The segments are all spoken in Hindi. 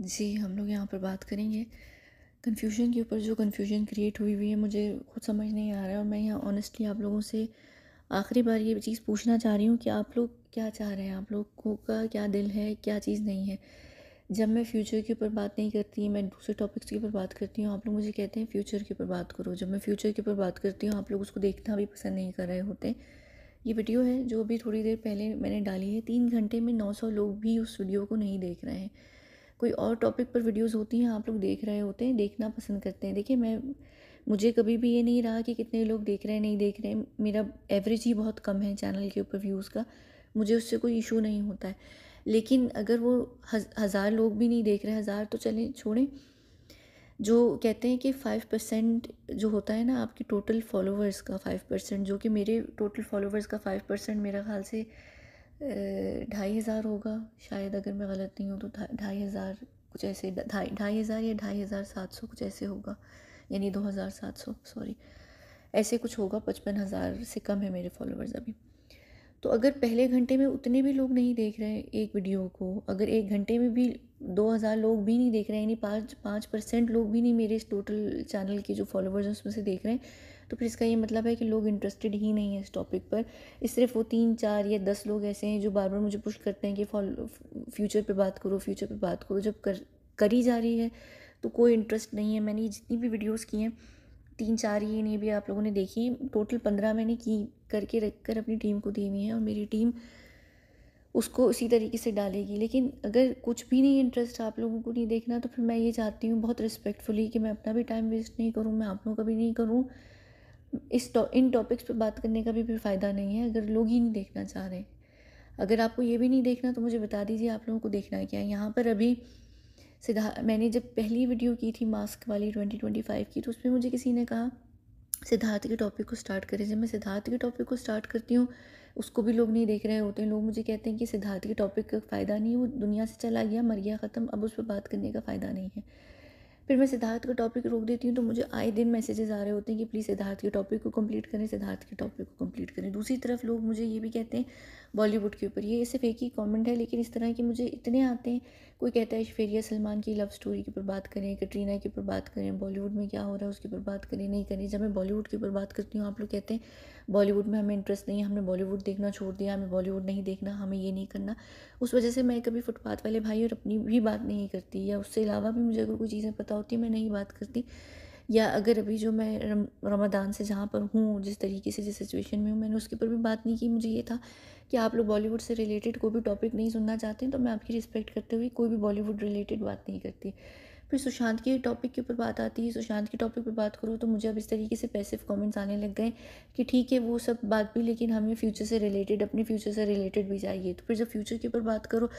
जी हम लोग यहाँ पर बात करेंगे कन्फ्यूजन के ऊपर जो कन्फ्यूजन क्रिएट हुई हुई है मुझे खुद समझ नहीं आ रहा है और मैं यहाँ ऑनेस्टली आप लोगों से आखिरी बार ये चीज़ पूछना चाह रही हूँ कि आप लोग क्या चाह रहे हैं आप लोगों का क्या दिल है क्या चीज़ नहीं है जब मैं फ्यूचर के ऊपर बात नहीं करती मैं दूसरे टॉपिक्स के ऊपर बात करती हूँ आप लोग मुझे कहते हैं फ्यूचर के ऊपर बात करो जब मैं फ्यूचर के ऊपर बात करती हूँ आप लोग उसको देखना भी पसंद नहीं कर रहे होते ये वीडियो है जो अभी थोड़ी देर पहले मैंने डाली है तीन घंटे में नौ सौ लोग भी उस वीडियो को नहीं देख रहे हैं कोई और टॉपिक पर वीडियोस होती हैं आप लोग देख रहे होते हैं देखना पसंद करते हैं देखिए मैं मुझे कभी भी ये नहीं रहा कि कितने लोग देख रहे हैं नहीं देख रहे हैं मेरा एवरेज ही बहुत कम है चैनल के ऊपर व्यूज़ का मुझे उससे कोई इशू नहीं होता है लेकिन अगर वो हज़ हज़ार लोग भी नहीं देख रहे हज़ार तो चलें छोड़ें जो कहते हैं कि फ़ाइव परसेंट जो होता है ना आपकी टोटल फॉलोवर्स का फ़ाइव परसेंट जो कि मेरे टोटल फॉलोवर्स का फ़ाइव परसेंट मेरा ख्याल से ढाई हज़ार होगा शायद अगर मैं गलत नहीं हूँ तो ढाई हज़ार कुछ ऐसे ढाई ढाई हज़ार या ढाई हज़ार सात सौ कुछ ऐसे होगा यानी दो हज़ार सात सौ सॉरी ऐसे कुछ होगा पचपन हज़ार से कम है मेरे फॉलोअर्स अभी तो अगर पहले घंटे में उतने भी लोग नहीं देख रहे हैं एक वीडियो को अगर एक घंटे में भी दो हज़ार लोग भी नहीं देख रहे हैं यानी पाँच पाँच परसेंट लोग भी नहीं मेरे इस टोटल चैनल के जो फॉलोवर्स हैं उसमें से देख रहे हैं तो फिर इसका ये मतलब है कि लोग इंटरेस्टेड ही नहीं है इस टॉपिक पर सिर्फ वो तीन चार या दस लोग ऐसे हैं जो बार बार मुझे पुश करते हैं कि फॉलो फ्यूचर पर बात करो फ्यूचर पर बात करो जब कर करी जा रही है तो कोई इंटरेस्ट नहीं है मैंने जितनी भी वीडियोज़ की हैं तीन चार ही नहीं भी आप लोगों ने देखी टोटल पंद्रह मैंने की करके रख कर अपनी टीम को दी हुई है और मेरी टीम उसको इसी तरीके से डालेगी लेकिन अगर कुछ भी नहीं इंटरेस्ट आप लोगों को नहीं देखना तो फिर मैं ये चाहती हूँ बहुत रिस्पेक्टफुली कि मैं अपना भी टाइम वेस्ट नहीं करूँ मैं आप लोगों का भी नहीं करूँ इस टॉ इन टॉपिक्स पर बात करने का भी फिर फ़ायदा नहीं है अगर लोग ही नहीं देखना चाह रहे अगर आपको ये भी नहीं देखना तो मुझे बता दीजिए आप लोगों को देखना है क्या है यहाँ पर अभी सिद्धा मैंने जब पहली वीडियो की थी मास्क वाली ट्वेंटी ट्वेंटी फाइव की तो उसमें मुझे किसी ने कहा सिद्धार्थ के टॉपिक को स्टार्ट करें जब मैं सिद्धार्थ के टॉपिक को स्टार्ट करती हूँ उसको भी लोग नहीं देख रहे होते हैं लोग मुझे कहते हैं कि सिद्धार्थ के टॉपिक का फ़ायदा नहीं वो दुनिया से चला गया मर गया ख़त्म अब उस पर बात करने का फ़ायदा नहीं है फिर मैं सिद्धार्थ का टॉपिक रोक देती हूँ तो मुझे आए दिन मैसेजेस आ रहे होते हैं कि प्लीज़ सिद्धार्थ के टॉपिक को कंप्लीट करें सिद्धार्थ के टॉपिक को कंप्लीट करें दूसरी तरफ लोग मुझे ये भी कहते हैं बॉलीवुड के ऊपर ये सिर्फ एक ही कॉमेंट है लेकिन इस तरह के मुझे इतने आते हैं कोई कहता है फेरिया सलमान की लव स्टोरी के ऊपर बात करें कटरीना के ऊपर बात करें बॉलीवुड में क्या हो रहा है उसके ऊपर बात करें नहीं करें जब मैं बॉलीवुड के ऊपर बात करती हूँ आप लोग कहते हैं बॉलीवुड में हमें इंटरेस्ट नहीं है हमने बॉलीवुड देखना छोड़ दिया हमें बॉलीवुड नहीं देखना हमें ये नहीं करना उस वजह से मैं कभी फुटपाथ वाले भाई और अपनी भी बात नहीं करती या उससे अलावा भी मुझे अगर कोई चीज़ें पता पता होती मैं नहीं बात करती या अगर अभी जो मैं रम, रमदान से जहाँ पर हूँ जिस तरीके से जिस सिचुएशन में हूँ मैंने उसके ऊपर भी बात नहीं की मुझे ये था कि आप लोग बॉलीवुड से रिलेटेड कोई भी टॉपिक नहीं सुनना चाहते हैं तो मैं आपकी रिस्पेक्ट करते हुए कोई भी बॉलीवुड रिलेटेड बात नहीं करती फिर सुशांत के टॉपिक के ऊपर बात आती है सुशांत के टॉपिक पर बात करूँ तो मुझे अब इस तरीके से पैसिव कमेंट्स आने लग गए कि ठीक है वो सब बात भी लेकिन हमें फ्यूचर से रिलेटेड अपने फ्यूचर से रिलेटेड भी चाहिए तो फिर जब फ्यूचर के ऊपर बात करो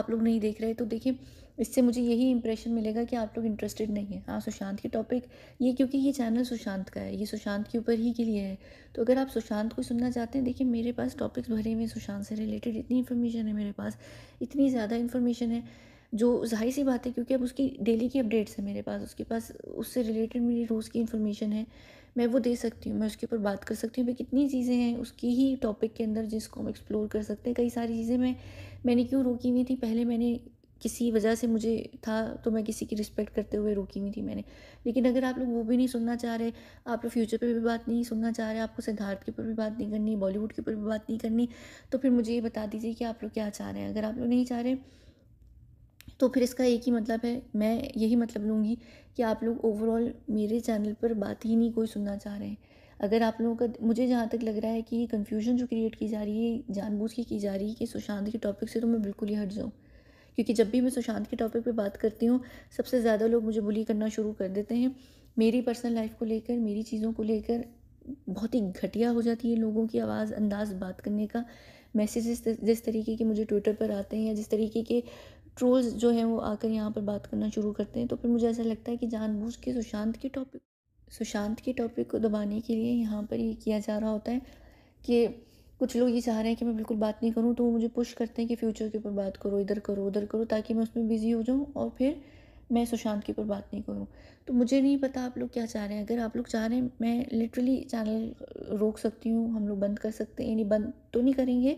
आप लोग नहीं देख रहे तो देखिए इससे मुझे यही इंप्रेशन मिलेगा कि आप लोग इंटरेस्टेड नहीं है हाँ सुशांत की टॉपिक ये क्योंकि ये चैनल सुशांत का है ये सुशांत के ऊपर ही के लिए है तो अगर आप सुशांत को सुनना चाहते हैं देखिए मेरे पास टॉपिक्स भरे हुए सुशांत से रिलेटेड इतनी इन्फॉर्मेशन है मेरे पास इतनी ज़्यादा इन्फॉर्मेशन है जो जाहिर सी बात है क्योंकि अब उसकी डेली की अपडेट्स है मेरे पास उसके पास उससे रिलेटेड मेरी रोज़ की इन्फॉर्मेशन है मैं वो दे सकती हूँ मैं उसके ऊपर बात कर सकती हूँ भाई कितनी चीज़ें हैं उसकी ही टॉपिक के अंदर जिसको हम एक्सप्लोर कर सकते हैं कई सारी चीज़ें मैं मैंने क्यों रोकी हुई थी पहले मैंने किसी वजह से मुझे था तो मैं किसी की रिस्पेक्ट करते हुए रोकी हुई थी मैंने लेकिन अगर आप लोग वो भी नहीं सुनना चाह रहे आप लोग फ्यूचर पर भी बात नहीं सुनना चाह रहे आपको सिद्धार्थ के ऊपर भी बात नहीं करनी बॉलीवुड के ऊपर भी बात नहीं करनी तो फिर मुझे ये बता दीजिए कि आप लोग क्या चाह रहे हैं अगर आप लोग नहीं चाह रहे तो फिर इसका एक ही मतलब है मैं यही मतलब लूँगी कि आप लोग ओवरऑल मेरे चैनल पर बात ही नहीं कोई सुनना चाह रहे हैं अगर आप लोगों का मुझे जहाँ तक लग रहा है कि कन्फ्यूजन जो क्रिएट की जा रही है जानबूझ के की जा रही है कि सुशांत के टॉपिक से तो मैं बिल्कुल ही हट जाऊँ क्योंकि जब भी मैं सुशांत के टॉपिक पर बात करती हूँ सबसे ज़्यादा लोग मुझे बुली करना शुरू कर देते हैं मेरी पर्सनल लाइफ को लेकर मेरी चीज़ों को लेकर बहुत ही घटिया हो जाती है लोगों की आवाज़ अंदाज बात करने का मैसेजेस जिस तरीके के मुझे ट्विटर पर आते हैं या जिस तरीके के ट्रोल्स जो हैं वो आकर यहाँ पर बात करना शुरू करते हैं तो फिर मुझे ऐसा लगता है कि जानबूझ के सुशांत के टॉपिक सुशांत के टॉपिक को दबाने के लिए यहाँ पर ये किया जा रहा होता है कि कुछ लोग ये चाह रहे हैं कि मैं बिल्कुल बात नहीं करूँ तो वो मुझे पुश करते हैं कि फ्यूचर के ऊपर बात करो इधर करो उधर करो ताकि मैं उसमें बिज़ी हो जाऊँ और फिर मैं सुशांत के ऊपर बात नहीं करूँ तो मुझे नहीं पता आप लोग क्या चाह रहे हैं अगर आप लोग चाह रहे हैं मैं लिटरली चैनल रोक सकती हूँ हम लोग बंद कर सकते हैं यानी बंद तो नहीं करेंगे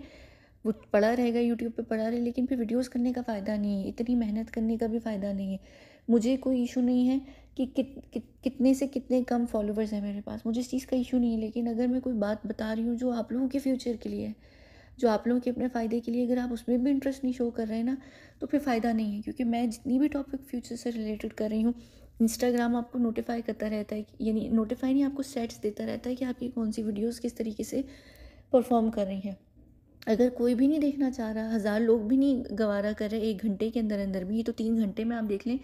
वो पढ़ा रहेगा यूट्यूब पे पढ़ा रहे लेकिन फिर वीडियोस करने का फ़ायदा नहीं है इतनी मेहनत करने का भी फ़ायदा नहीं है मुझे कोई इशू नहीं है कि कित, कि कितने से कितने कम फॉलोवर्स हैं मेरे पास मुझे इस चीज़ का इशू नहीं है लेकिन अगर मैं कोई बात बता रही हूँ जो आप लोगों के फ्यूचर के लिए है जो आप लोगों के अपने फ़ायदे के लिए अगर आप उसमें भी इंटरेस्ट नहीं शो कर रहे हैं ना तो फिर फ़ायदा नहीं है क्योंकि मैं जितनी भी टॉपिक फ्यूचर से रिलेटेड कर रही हूँ इंस्टाग्राम आपको नोटिफाई करता रहता है यानी नोटिफाई नहीं आपको सेट्स देता रहता है कि आपकी कौन सी वीडियोज़ किस तरीके से परफॉर्म कर रही हैं अगर कोई भी नहीं देखना चाह रहा हज़ार लोग भी नहीं गवारा कर रहे एक घंटे के अंदर अंदर भी तो तीन घंटे में आप देख लें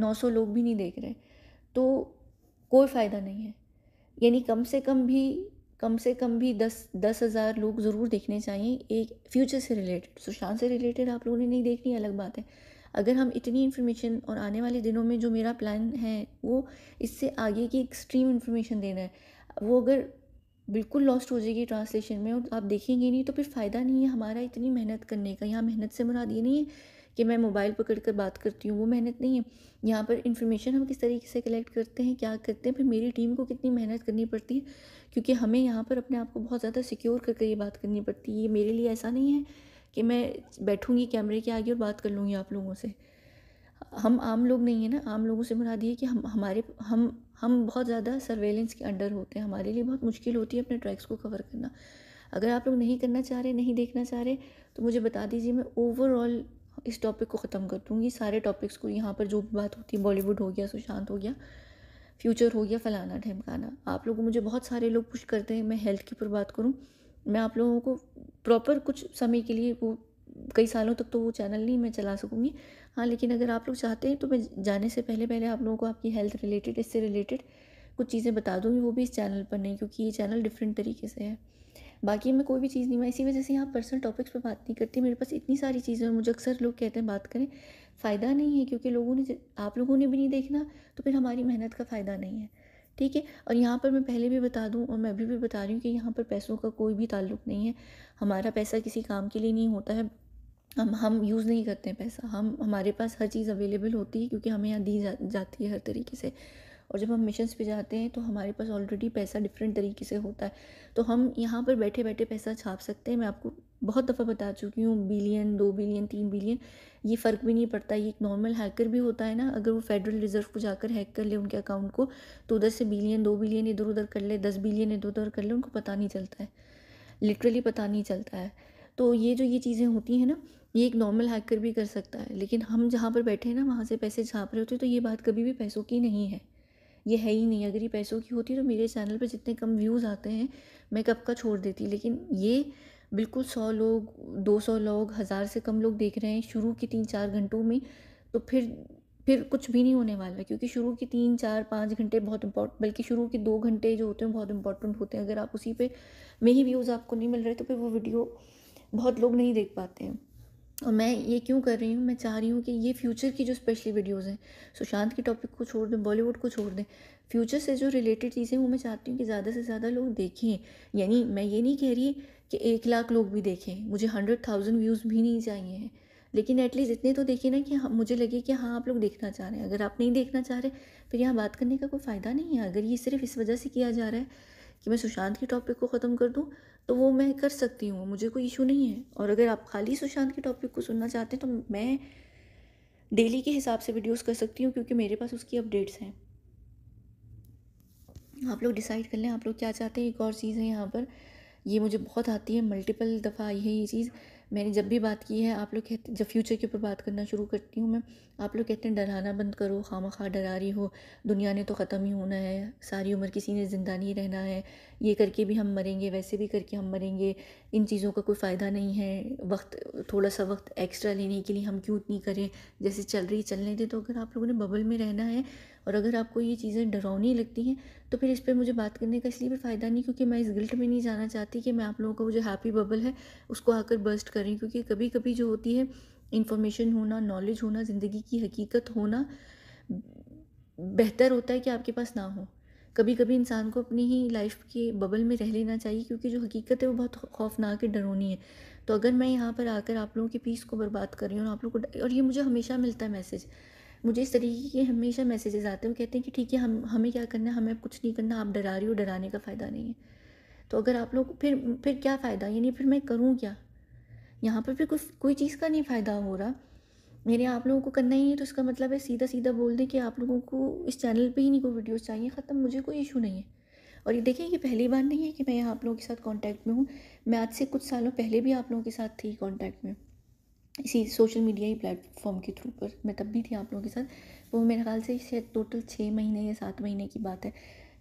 नौ सौ लोग भी नहीं देख रहे तो कोई फ़ायदा नहीं है यानी कम से कम भी कम से कम भी दस दस हज़ार लोग ज़रूर देखने चाहिए एक फ्यूचर से रिलेटेड सुशांत से रिलेटेड आप लोगों ने नहीं देखनी अलग बात है अगर हम इतनी इन्फॉर्मेशन और आने वाले दिनों में जो मेरा प्लान है वो इससे आगे की एक्सट्रीम इन्फॉर्मेशन देना है वो अगर बिल्कुल लॉस्ट हो जाएगी ट्रांसलेशन में और आप देखेंगे नहीं तो फिर फ़ायदा नहीं है हमारा इतनी मेहनत करने का यहाँ मेहनत से मुराद ये नहीं है कि मैं मोबाइल पकड़ कर बात करती हूँ वो मेहनत नहीं है यहाँ पर इंफॉर्मेशन हम किस तरीके से कलेक्ट करते हैं क्या करते हैं फिर मेरी टीम को कितनी मेहनत करनी पड़ती है क्योंकि हमें यहाँ पर अपने आप को बहुत ज़्यादा सिक्योर करके ये बात करनी पड़ती है ये मेरे लिए ऐसा नहीं है कि मैं बैठूँगी कैमरे के आगे और बात कर लूँगी आप लोगों से हम आम लोग नहीं है ना आम लोगों से मुराद ये कि हम हमारे हम हम बहुत ज़्यादा सर्वेलेंस के अंडर होते हैं हमारे लिए बहुत मुश्किल होती है अपने ट्रैक्स को कवर करना अगर आप लोग नहीं करना चाह रहे नहीं देखना चाह रहे तो मुझे बता दीजिए मैं ओवरऑल इस टॉपिक को ख़त्म कर दूँगी सारे टॉपिक्स को यहाँ पर जो भी बात होती है बॉलीवुड हो गया सुशांत हो गया फ्यूचर हो गया फलाना ढमकाना आप लोग मुझे बहुत सारे लोग पुश करते हैं मैं हेल्थ की पर बात करूँ मैं आप लोगों को प्रॉपर कुछ समय के लिए वो कई सालों तक तो वो चैनल नहीं मैं चला सकूँगी हाँ लेकिन अगर आप लोग चाहते हैं तो मैं जाने से पहले पहले आप लोगों को आपकी हेल्थ रिलेटेड इससे रिलेटेड कुछ चीज़ें बता दूँगी वो भी इस चैनल पर नहीं क्योंकि ये चैनल डिफरेंट तरीके से है बाकी मैं कोई भी चीज़ नहीं मैं इसी वजह से यहाँ पर्सनल टॉपिक्स पर बात नहीं करती मेरे पास इतनी सारी चीज़ें हैं मुझे अक्सर लोग कहते हैं बात करें फ़ायदा नहीं है क्योंकि लोगों ने आप लोगों ने भी नहीं देखना तो फिर हमारी मेहनत का फ़ायदा नहीं है ठीक है और यहाँ पर मैं पहले भी बता दूँ और मैं अभी भी बता रही हूँ कि यहाँ पर पैसों का कोई भी ताल्लुक नहीं है हमारा पैसा किसी काम के लिए नहीं होता है हम हम यूज़ नहीं करते हैं पैसा हम हमारे पास हर चीज़ अवेलेबल होती है क्योंकि हमें यहाँ दी जा, जाती है हर तरीके से और जब हम मिशंस पे जाते हैं तो हमारे पास ऑलरेडी पैसा डिफरेंट तरीके से होता है तो हम यहाँ पर बैठे बैठे पैसा छाप सकते हैं मैं आपको बहुत दफ़ा बता चुकी हूँ बिलियन दो बिलियन तीन बिलियन ये फ़र्क भी नहीं पड़ता ये एक नॉर्मल हैकर भी होता है ना अगर वो फेडरल रिज़र्व को जाकर हैक कर ले उनके अकाउंट को तो उधर से बिलियन दो बिलियन इधर उधर कर ले दस बिलियन इधर उधर कर ले उनको पता नहीं चलता है लिटरली पता नहीं चलता है तो ये जो ये चीज़ें होती हैं ना ये एक नॉर्मल हैकर भी कर सकता है लेकिन हम जहाँ पर बैठे हैं ना वहाँ से पैसे छाप रहे होते हैं तो ये बात कभी भी पैसों की नहीं है ये है ही नहीं अगर ये पैसों की होती तो मेरे चैनल पर जितने कम व्यूज़ आते हैं मैं कब का छोड़ देती लेकिन ये बिल्कुल सौ लोग दो सौ लोग हज़ार से कम लोग देख रहे हैं शुरू के तीन चार घंटों में तो फिर फिर कुछ भी नहीं होने वाला है क्योंकि शुरू के तीन चार पाँच घंटे बहुत इंपॉर्ट बल्कि शुरू के दो घंटे जो होते हैं बहुत इंपॉर्टेंट होते हैं अगर आप उसी पे में ही व्यूज़ आपको नहीं मिल रहे तो फिर वो वीडियो बहुत लोग नहीं देख पाते हैं और मैं ये क्यों कर रही हूँ मैं चाह रही हूँ कि ये फ्यूचर की जो स्पेशली वीडियोज़ हैं सुशांत के टॉपिक को छोड़ दें बॉलीवुड को छोड़ दें फ्यूचर से जो रिलेटेड चीज़ें वो मैं चाहती हूँ कि ज़्यादा से ज़्यादा लोग देखें यानी मैं ये नहीं कह रही कि एक लाख लोग भी देखें मुझे हंड्रेड थाउजेंड व्यूज़ भी नहीं चाहिए हैं लेकिन एटलीस्ट इतने तो देखिए ना कि मुझे लगे कि हाँ आप लोग देखना चाह रहे हैं अगर आप नहीं देखना चाह रहे फिर यहाँ बात करने का कोई फ़ायदा नहीं है अगर ये सिर्फ इस वजह से किया जा रहा है कि मैं सुशांत के टॉपिक को ख़त्म कर दूँ तो वो मैं कर सकती हूँ मुझे कोई इशू नहीं है और अगर आप खाली सुशांत के टॉपिक को सुनना चाहते हैं तो मैं डेली के हिसाब से वीडियोस कर सकती हूँ क्योंकि मेरे पास उसकी अपडेट्स हैं आप लोग डिसाइड कर लें आप लोग क्या चाहते हैं एक और चीज़ है यहाँ पर ये मुझे बहुत आती है मल्टीपल दफ़ा आई है ये चीज़ मैंने जब भी बात की है आप लोग कहते जब फ्यूचर के ऊपर बात करना शुरू करती हूँ मैं आप लोग कहते हैं डराना बंद करो खाम खा डरा रही हो दुनिया ने तो ख़त्म ही होना है सारी उम्र किसी ने ज़िंदा नहीं रहना है ये करके भी हम मरेंगे वैसे भी करके हम मरेंगे इन चीज़ों का कोई फ़ायदा नहीं है वक्त थोड़ा सा वक्त एक्स्ट्रा लेने के लिए हम क्यों नहीं करें जैसे चल रही चलने दें तो अगर आप लोगों ने बबल में रहना है और अगर आपको ये चीज़ें डरावनी लगती हैं तो फिर इस पर मुझे बात करने का इसलिए भी फ़ायदा नहीं क्योंकि मैं इस गिल्ट में नहीं जाना चाहती कि मैं आप लोगों का वो जो हैप्पी बबल है उसको आकर बर्स्ट करें क्योंकि कभी कभी जो होती है इन्फॉर्मेशन होना नॉलेज होना ज़िंदगी की हकीकत होना बेहतर होता है कि आपके पास ना हो कभी कभी इंसान को अपनी ही लाइफ के बबल में रह लेना चाहिए क्योंकि जो हकीकत है वो बहुत खौफनाक है डरोनी है तो अगर मैं यहाँ पर आकर आप लोगों के पीस को बर्बाद कर रही हूँ आप लोगों को और ये मुझे हमेशा मिलता है मैसेज मुझे इस तरीके के हमेशा मैसेजेस आते हैं वो कहते हैं कि ठीक है हम हमें क्या करना है हमें कुछ नहीं करना आप डरा रही हो डराने का फ़ायदा नहीं है तो अगर आप लोग फिर फिर क्या फ़ायदा यानी फिर मैं करूँ क्या यहाँ पर फिर कुछ कोई चीज़ का नहीं फ़ायदा हो रहा मेरे आप लोगों को करना ही नहीं तो इसका मतलब है सीधा सीधा बोल दें कि आप लोगों को इस चैनल पे ही नहीं कोई वीडियोस चाहिए ख़त्म मुझे कोई इशू नहीं है और ये देखें ये पहली बार नहीं है कि मैं यहाँ आप लोगों के साथ कांटेक्ट में हूँ मैं आज से कुछ सालों पहले भी आप लोगों के साथ थी कांटेक्ट में इसी सोशल मीडिया ही प्लेटफॉर्म के थ्रू पर मैं तब भी थी आप लोगों के साथ वो मेरे ख्याल से शायद टोटल छः महीने या सात महीने की बात है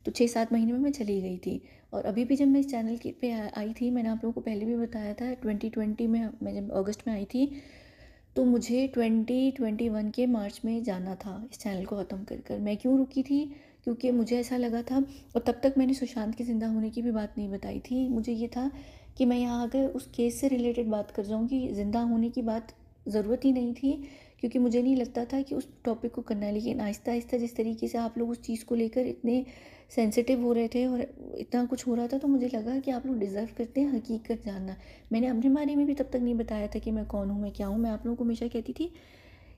तो छः सात महीने में मैं चली गई थी और अभी भी जब मैं इस चैनल के पे आई थी मैंने आप लोगों को पहले भी बताया था ट्वेंटी ट्वेंटी में मैं जब अगस्त में आई थी तो मुझे ट्वेंटी ट्वेंटी वन के मार्च में जाना था इस चैनल को ख़त्म कर कर मैं क्यों रुकी थी क्योंकि मुझे ऐसा लगा था और तब तक मैंने सुशांत के ज़िंदा होने की भी बात नहीं बताई थी मुझे ये था कि मैं यहाँ आकर उस केस से रिलेटेड बात कर जाऊँ कि ज़िंदा होने की बात ज़रूरत ही नहीं थी क्योंकि मुझे नहीं लगता था कि उस टॉपिक को करना है लेकिन आहिस्ता आहिस्ता जिस तरीके से आप लोग उस चीज़ को लेकर इतने सेंसिटिव हो रहे थे और इतना कुछ हो रहा था तो मुझे लगा कि आप लोग डिज़र्व करते हैं हकीकत जानना मैंने अपने बारे में भी तब तक नहीं बताया था कि मैं कौन हूँ मैं क्या हूँ मैं आप लोगों को हमेशा कहती थी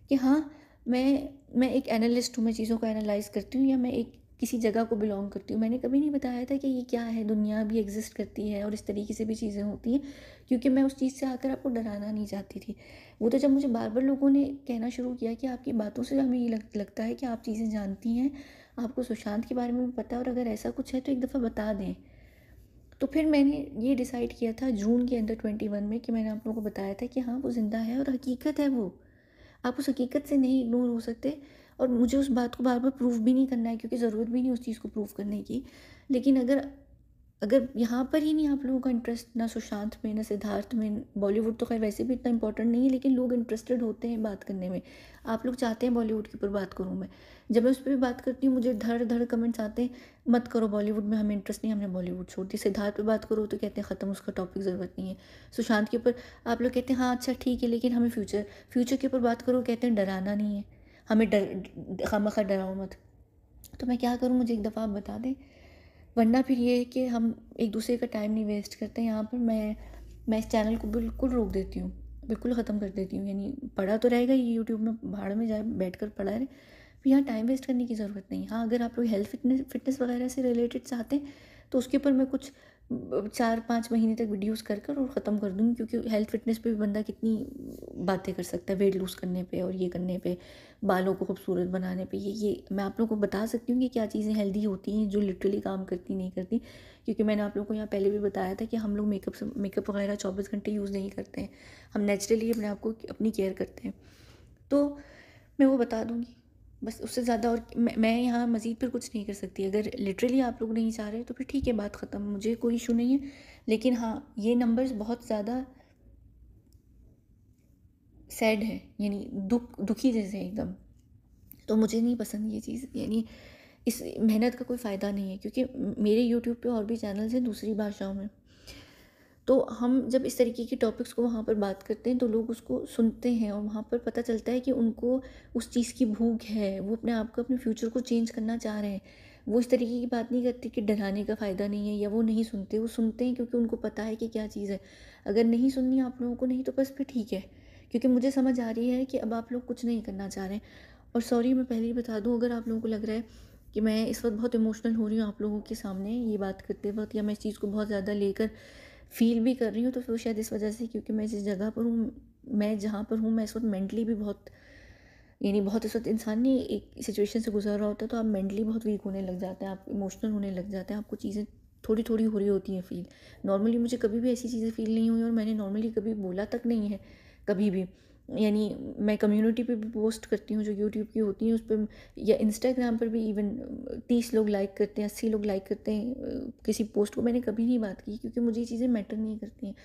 कि हाँ मैं मैं एक एनालिस्ट हूँ मैं चीज़ों को एनालाइज करती हूँ या मैं एक किसी जगह को बिलोंग करती हूँ मैंने कभी नहीं बताया था कि ये क्या है दुनिया भी एग्जिस्ट करती है और इस तरीके से भी चीज़ें होती हैं क्योंकि मैं उस चीज़ से आकर आपको डराना नहीं चाहती थी वो तो जब मुझे बार बार लोगों ने कहना शुरू किया कि आपकी बातों से हमें ये लग, लगता है कि आप चीज़ें जानती हैं आपको सुशांत के बारे में भी पता है और अगर ऐसा कुछ है तो एक दफ़ा बता दें तो फिर मैंने ये डिसाइड किया था जून के अंदर ट्वेंटी वन में कि मैंने आप लोगों को बताया था कि हाँ वो ज़िंदा है और हकीकत है वो आप उस हकीकत से नहीं इग्नोर हो सकते और मुझे उस बात को बार बार प्रूव भी नहीं करना है क्योंकि ज़रूरत भी नहीं उस चीज़ को प्रूव करने की लेकिन अगर अगर यहाँ पर ही नहीं आप लोगों का इंटरेस्ट ना सुशांत में ना सिद्धार्थ में बॉलीवुड तो खैर वैसे भी इतना इंपॉर्टेंट नहीं है लेकिन लोग इंटरेस्टेड होते हैं बात करने में आप लोग चाहते हैं बॉलीवुड के ऊपर बात करूँ मैं जब मैं उस पर भी बात करती हूँ मुझे धड़ धड़ कमेंट्स आते हैं मत करो बॉलीवुड में हमें इंटरेस्ट नहीं हमने बॉलीवुड छोड़ दी सिद्धार्थ पर बात करो तो कहते हैं ख़त्म उसका टॉपिक ज़रूरत नहीं है सुशांत के ऊपर आप लोग कहते हैं हाँ अच्छा ठीक है लेकिन हमें फ्यूचर फ्यूचर के ऊपर बात करो कहते हैं डराना नहीं है हमें डर खाम खा डराओ मत तो मैं क्या करूँ मुझे एक दफ़ा आप बता दें वरना फिर ये है कि हम एक दूसरे का टाइम नहीं वेस्ट करते यहाँ पर मैं मैं इस चैनल को बिल्कुल रोक देती हूँ बिल्कुल ख़त्म कर देती हूँ यानी पढ़ा तो रहेगा ये यूट्यूब में भाड़ में जाए बैठ कर पढ़ा रहे यहाँ टाइम वेस्ट करने की ज़रूरत नहीं हाँ अगर आप लोग हेल्थ फिटनेस फिटनेस वगैरह से रिलेटेड चाहते हैं तो उसके ऊपर मैं कुछ चार पाँच महीने तक वीडियोस कर कर और ख़त्म कर दूँगी क्योंकि हेल्थ फिटनेस पे भी बंदा कितनी बातें कर सकता है वेट लूज़ करने पे और ये करने पे बालों को खूबसूरत बनाने पे ये ये मैं आप लोगों को बता सकती हूँ कि क्या चीज़ें हेल्दी होती हैं जो लिटरली काम करती नहीं करती क्योंकि मैंने आप लोगों को यहाँ पहले भी बताया था कि हम लोग मेकअप मेकअप वगैरह चौबीस घंटे यूज़ नहीं करते हैं हम नेचुरली अपने आप को अपनी केयर करते हैं तो मैं वो बता दूँगी बस उससे ज़्यादा और मैं, यहाँ मज़ीद पर कुछ नहीं कर सकती अगर लिटरली आप लोग नहीं चाह रहे तो फिर ठीक है बात ख़त्म मुझे कोई इशू नहीं है लेकिन हाँ ये नंबर्स बहुत ज़्यादा सैड है यानी दुख दुखी जैसे एकदम तो मुझे नहीं पसंद ये चीज़ यानी इस मेहनत का कोई फ़ायदा नहीं है क्योंकि मेरे यूट्यूब पे और भी चैनल्स हैं दूसरी भाषाओं में तो हम जब इस तरीके की टॉपिक्स को वहाँ पर बात करते हैं तो लोग उसको सुनते हैं और वहाँ पर पता चलता है कि उनको उस चीज़ की भूख है वो अपने आप को अपने फ्यूचर को चेंज करना चाह रहे हैं वो इस तरीके की बात नहीं करते कि डराने का फ़ायदा नहीं है या वो नहीं सुनते वो सुनते हैं क्योंकि उनको पता है कि क्या चीज़ है अगर नहीं सुननी आप लोगों को नहीं तो बस फिर ठीक है क्योंकि मुझे समझ आ रही है कि अब आप लोग कुछ नहीं करना चाह रहे हैं और सॉरी मैं पहले ही बता दूँ अगर आप लोगों को लग रहा है कि मैं इस वक्त बहुत इमोशनल हो रही हूँ आप लोगों के सामने ये बात करते वक्त या मैं इस चीज़ को बहुत ज़्यादा लेकर फील भी कर रही हूँ तो फिर शायद इस वजह से क्योंकि मैं जिस जगह पर हूँ मैं जहाँ पर हूँ मैं इस वक्त मेंटली भी बहुत यानी बहुत इस वक्त इंसान एक सिचुएशन से गुजर रहा होता है तो आप मेंटली बहुत वीक होने लग जाते हैं आप इमोशनल होने लग जाते हैं आपको चीज़ें थोड़ी थोड़ी हो रही होती हैं फील नॉर्मली मुझे कभी भी ऐसी चीज़ें फील नहीं हुई और मैंने नॉर्मली कभी बोला तक नहीं है कभी भी यानी मैं कम्युनिटी पे भी पोस्ट करती हूँ जो यूट्यूब की होती हैं उस पर या इंस्टाग्राम पर भी इवन तीस लोग लाइक करते हैं अस्सी लोग लाइक करते हैं किसी पोस्ट को मैंने कभी नहीं बात की क्योंकि मुझे ये चीज़ें मैटर नहीं करती हैं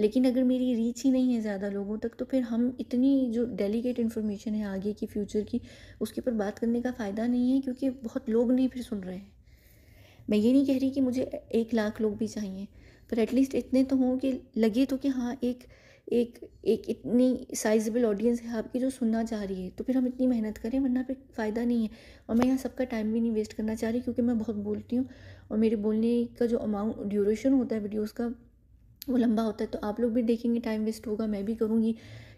लेकिन अगर मेरी रीच ही नहीं है ज़्यादा लोगों तक तो फिर हम इतनी जो डेलीकेट इन्फॉर्मेशन है आगे की फ्यूचर की उसके ऊपर बात करने का फ़ायदा नहीं है क्योंकि बहुत लोग नहीं फिर सुन रहे हैं मैं ये नहीं कह रही कि मुझे एक लाख लोग भी चाहिए पर एटलीस्ट इतने तो हों कि लगे तो कि हाँ एक एक एक इतनी साइजेबल ऑडियंस है आपकी जो सुनना चाह रही है तो फिर हम इतनी मेहनत करें वरना फिर फ़ायदा नहीं है और मैं यहाँ सबका टाइम भी नहीं वेस्ट करना चाह रही क्योंकि मैं बहुत बोलती हूँ और मेरे बोलने का जो अमाउंट ड्यूरेशन होता है वीडियोज़ का वो लंबा होता है तो आप लोग भी देखेंगे टाइम वेस्ट होगा मैं भी करूँगी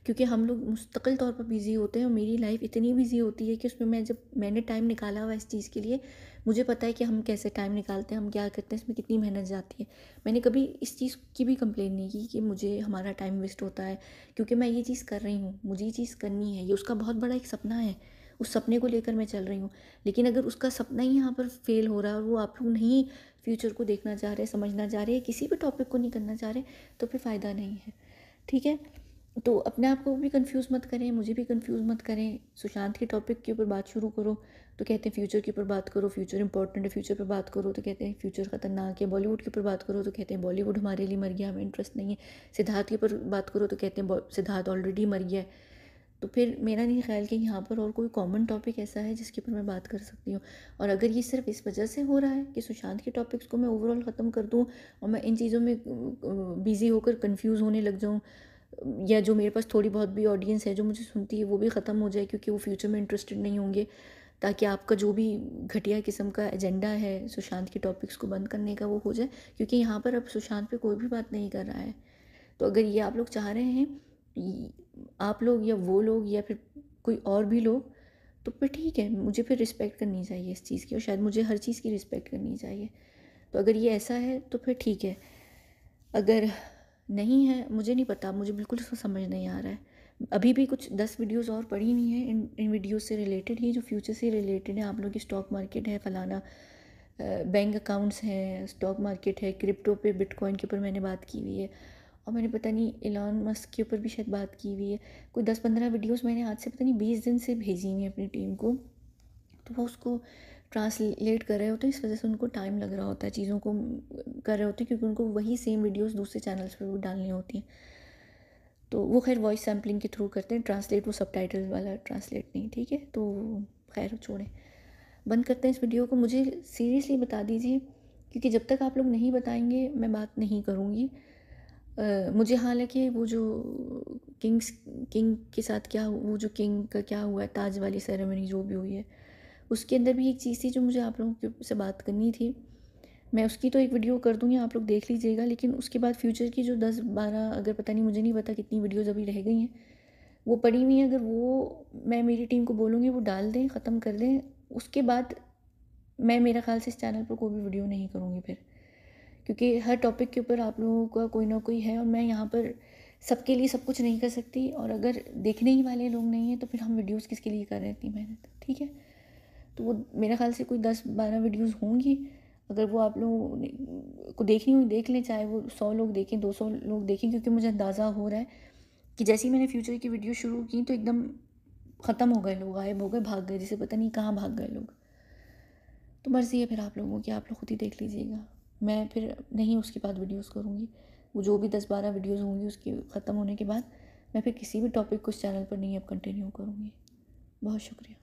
क्योंकि हम लोग मुस्तकिल तौर पर बिज़ी होते हैं और मेरी लाइफ इतनी बिज़ी होती है कि उसमें मैं जब मैंने टाइम निकाला हुआ इस चीज़ के लिए मुझे पता है कि हम कैसे टाइम निकालते हैं हम क्या करते हैं इसमें कितनी मेहनत जाती है मैंने कभी इस चीज़ की भी कंप्लेन नहीं की कि मुझे हमारा टाइम वेस्ट होता है क्योंकि मैं ये चीज़ कर रही हूँ मुझे ये चीज़ करनी है ये उसका बहुत बड़ा एक सपना है उस सपने को लेकर मैं चल रही हूँ लेकिन अगर उसका सपना ही यहाँ पर फेल हो रहा है और वो आप लोग नहीं फ्यूचर को देखना चाह रहे समझना चाह रहे किसी भी टॉपिक को नहीं करना चाह रहे तो फिर फ़ायदा नहीं है ठीक है तो अपने आप को भी कंफ्यूज मत करें मुझे भी कंफ्यूज मत करें सुशांत के टॉपिक के ऊपर बात शुरू करो तो कहते हैं फ्यूचर के ऊपर बात करो फ्यूचर इंपॉर्टेंट है फ्यूचर पर बात करो तो कहते हैं फ्यूचर खतरनाक है बॉलीवुड के ऊपर बात करो तो कहते हैं बॉलीवुड हमारे लिए मर गया हमें इंटरेस्ट नहीं है सिद्धार्थ के ऊपर बात करो तो कहते हैं सिद्धार्थ ऑलरेडी मर गया है तो फिर मेरा नहीं ख्याल कि यहाँ पर और कोई कॉमन टॉपिक ऐसा है जिसके ऊपर मैं बात कर सकती हूँ और अगर ये सिर्फ इस वजह से हो रहा है कि सुशांत के टॉपिक्स को मैं ओवरऑल ख़त्म कर दूँ और मैं इन चीज़ों में बिज़ी होकर कन्फ्यूज़ होने लग जाऊँ या जो मेरे पास थोड़ी बहुत भी ऑडियंस है जो मुझे सुनती है वो भी ख़त्म हो जाए क्योंकि वो फ्यूचर में इंटरेस्टेड नहीं होंगे ताकि आपका जो भी घटिया किस्म का एजेंडा है सुशांत के टॉपिक्स को बंद करने का वो हो जाए क्योंकि यहाँ पर अब सुशांत पे कोई भी बात नहीं कर रहा है तो अगर ये आप लोग चाह रहे हैं आप लोग या वो लोग या फिर कोई और भी लोग तो फिर ठीक है मुझे फिर रिस्पेक्ट करनी चाहिए इस चीज़ की और शायद मुझे हर चीज़ की रिस्पेक्ट करनी चाहिए तो अगर ये ऐसा है तो फिर ठीक है अगर नहीं है मुझे नहीं पता मुझे बिल्कुल उसको समझ नहीं आ रहा है अभी भी कुछ दस वीडियोस और पड़ी हुई हैं इन इन वीडियोस से रिलेटेड ही जो फ्यूचर से रिलेटेड है आप लोग की स्टॉक मार्केट है फलाना बैंक अकाउंट्स हैं स्टॉक मार्केट है क्रिप्टो पे बिटकॉइन के ऊपर मैंने बात की हुई है और मैंने पता नहीं एलॉन मस्क के ऊपर भी शायद बात की हुई है कोई दस पंद्रह वीडियोज़ मैंने आज से पता नहीं बीस दिन से भेजी हुई अपनी टीम को तो वो उसको ट्रांसलेट कर रहे होते हैं इस वजह से उनको टाइम लग रहा होता है चीज़ों को कर रहे होते हैं क्योंकि उनको वही सेम वीडियोस दूसरे चैनल्स पर भी डालनी होती हैं तो वो खैर वॉइस सैम्पलिंग के थ्रू करते हैं ट्रांसलेट वो सब वाला ट्रांसलेट नहीं ठीक है तो खैर छोड़ें बंद करते हैं इस वीडियो को मुझे सीरियसली बता दीजिए क्योंकि जब तक आप लोग नहीं बताएंगे मैं बात नहीं करूँगी मुझे हालांकि वो जो किंग्स किंग के साथ क्या वो जो किंग का क्या हुआ है ताज वाली सेरेमनी जो भी हुई है उसके अंदर भी एक चीज़ थी जो मुझे आप लोगों से बात करनी थी मैं उसकी तो एक वीडियो कर दूँगी आप लोग देख लीजिएगा लेकिन उसके बाद फ्यूचर की जो दस बारह अगर पता नहीं मुझे नहीं पता कितनी वीडियोज़ अभी रह गई हैं वो पड़ी हुई हैं अगर वो मैं मेरी टीम को बोलूँगी वो डाल दें ख़त्म कर दें उसके बाद मैं मेरा ख्याल से इस चैनल पर कोई भी वीडियो नहीं करूँगी फिर क्योंकि हर टॉपिक के ऊपर आप लोगों का कोई ना कोई है और मैं यहाँ पर सबके लिए सब कुछ नहीं कर सकती और अगर देखने ही वाले लोग नहीं हैं तो फिर हम वीडियोस किसके लिए कर रहे हैं मेहनत ठीक है तो वो मेरे ख्याल से कोई दस बारह वीडियोस होंगी अगर वो आप लोग को देखनी हुई देख लें चाहे वो सौ लोग देखें दो सौ लोग देखें क्योंकि मुझे अंदाज़ा हो रहा है कि जैसे ही मैंने फ्यूचर की वीडियो शुरू की तो एकदम ख़त्म हो गए लोग गायब हो गए भाग गए जिसे पता नहीं कहाँ भाग गए लोग तो मर्ज़ी है फिर आप लोगों की आप लोग खुद ही देख लीजिएगा मैं फिर नहीं उसके बाद वीडियोस करूँगी वो जो भी दस बारह वीडियोस होंगी उसके ख़त्म होने के बाद मैं फिर किसी भी टॉपिक को उस चैनल पर नहीं अब कंटिन्यू करूँगी बहुत शुक्रिया